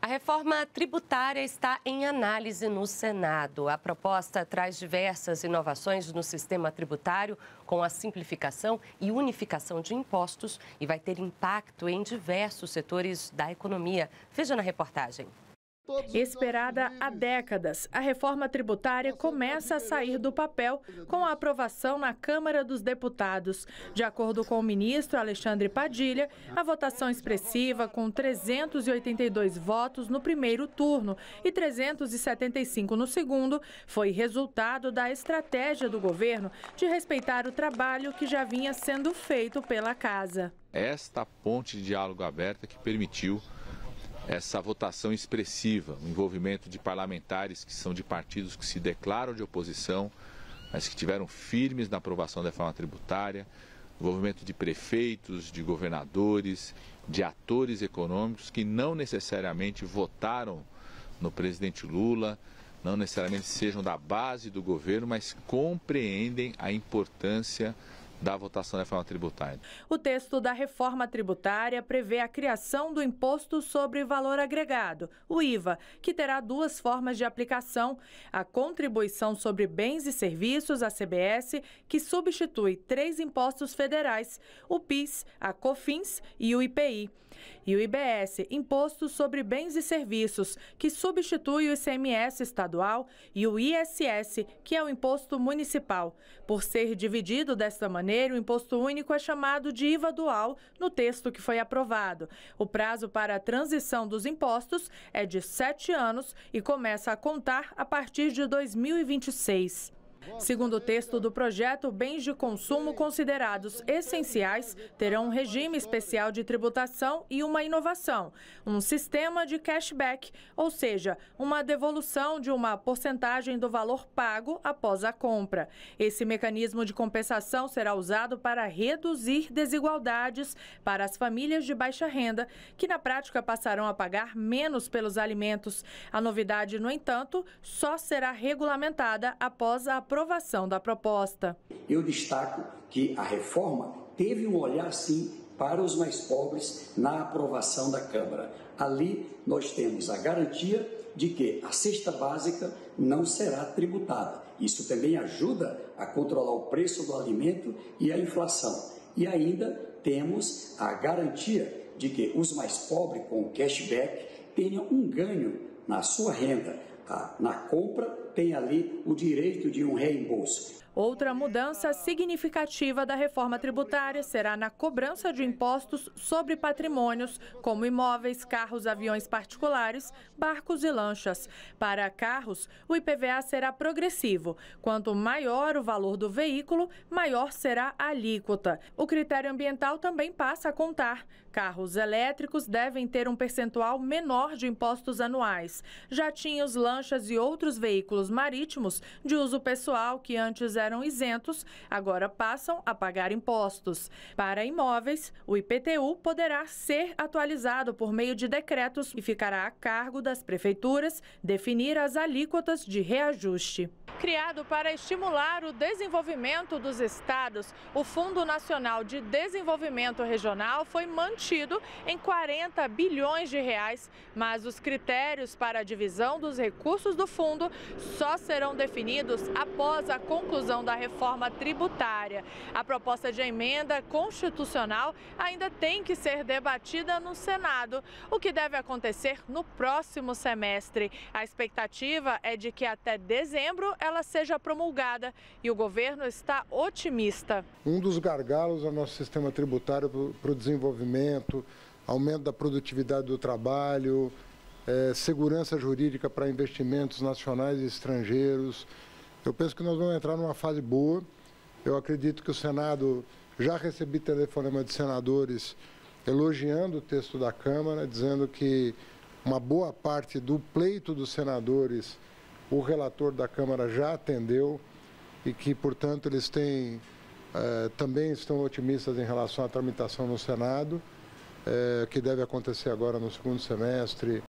A reforma tributária está em análise no Senado. A proposta traz diversas inovações no sistema tributário, com a simplificação e unificação de impostos, e vai ter impacto em diversos setores da economia. Veja na reportagem. Esperada há décadas, a reforma tributária começa a sair do papel com a aprovação na Câmara dos Deputados. De acordo com o ministro Alexandre Padilha, a votação expressiva, com 382 votos no primeiro turno e 375 no segundo, foi resultado da estratégia do governo de respeitar o trabalho que já vinha sendo feito pela Casa. Esta ponte de diálogo aberta que permitiu essa votação expressiva, o envolvimento de parlamentares que são de partidos que se declaram de oposição, mas que tiveram firmes na aprovação da reforma tributária, envolvimento de prefeitos, de governadores, de atores econômicos que não necessariamente votaram no presidente Lula, não necessariamente sejam da base do governo, mas compreendem a importância da votação da reforma tributária. O texto da reforma tributária prevê a criação do imposto sobre valor agregado, o IVA, que terá duas formas de aplicação: a contribuição sobre bens e serviços, a CBS, que substitui três impostos federais: o PIS, a COFINS e o IPI, e o IBS, imposto sobre bens e serviços, que substitui o ICMS estadual e o ISS, que é o imposto municipal. Por ser dividido desta maneira, Janeiro, o imposto único é chamado de IVA dual no texto que foi aprovado. O prazo para a transição dos impostos é de sete anos e começa a contar a partir de 2026. Segundo o texto do projeto, bens de consumo considerados essenciais terão um regime especial de tributação e uma inovação, um sistema de cashback, ou seja, uma devolução de uma porcentagem do valor pago após a compra. Esse mecanismo de compensação será usado para reduzir desigualdades para as famílias de baixa renda, que na prática passarão a pagar menos pelos alimentos. A novidade, no entanto, só será regulamentada após a aprovação aprovação da proposta. Eu destaco que a reforma teve um olhar, sim, para os mais pobres na aprovação da Câmara. Ali nós temos a garantia de que a cesta básica não será tributada. Isso também ajuda a controlar o preço do alimento e a inflação. E ainda temos a garantia de que os mais pobres com cashback tenham um ganho na sua renda, tá? na compra tem ali o direito de um reembolso. Outra mudança significativa da reforma tributária será na cobrança de impostos sobre patrimônios, como imóveis, carros, aviões particulares, barcos e lanchas. Para carros, o IPVA será progressivo. Quanto maior o valor do veículo, maior será a alíquota. O critério ambiental também passa a contar. Carros elétricos devem ter um percentual menor de impostos anuais. Jatinhos, lanchas e outros veículos veículos marítimos de uso pessoal que antes eram isentos, agora passam a pagar impostos. Para imóveis, o IPTU poderá ser atualizado por meio de decretos e ficará a cargo das prefeituras definir as alíquotas de reajuste. Criado para estimular o desenvolvimento dos estados, o Fundo Nacional de Desenvolvimento Regional foi mantido em 40 bilhões de reais, mas os critérios para a divisão dos recursos do fundo só serão definidos após a conclusão da reforma tributária. A proposta de emenda constitucional ainda tem que ser debatida no Senado, o que deve acontecer no próximo semestre. A expectativa é de que até dezembro ela seja promulgada e o governo está otimista. Um dos gargalos ao é nosso sistema tributário para o desenvolvimento, aumento da produtividade do trabalho, é, segurança jurídica para investimentos nacionais e estrangeiros. Eu penso que nós vamos entrar numa fase boa. Eu acredito que o Senado, já recebi telefonema de senadores elogiando o texto da Câmara, dizendo que uma boa parte do pleito dos senadores o relator da Câmara já atendeu e que, portanto, eles têm, eh, também estão otimistas em relação à tramitação no Senado, eh, que deve acontecer agora no segundo semestre.